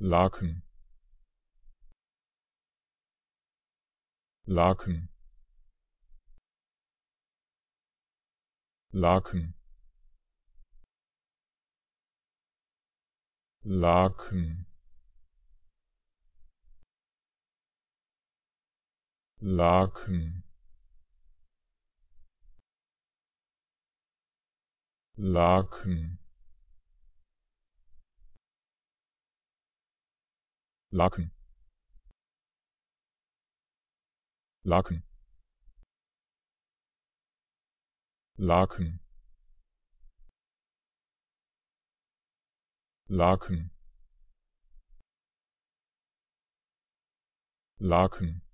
Laken Laken Laken Laken Laken Laken Laken Laken Laken Laken Laken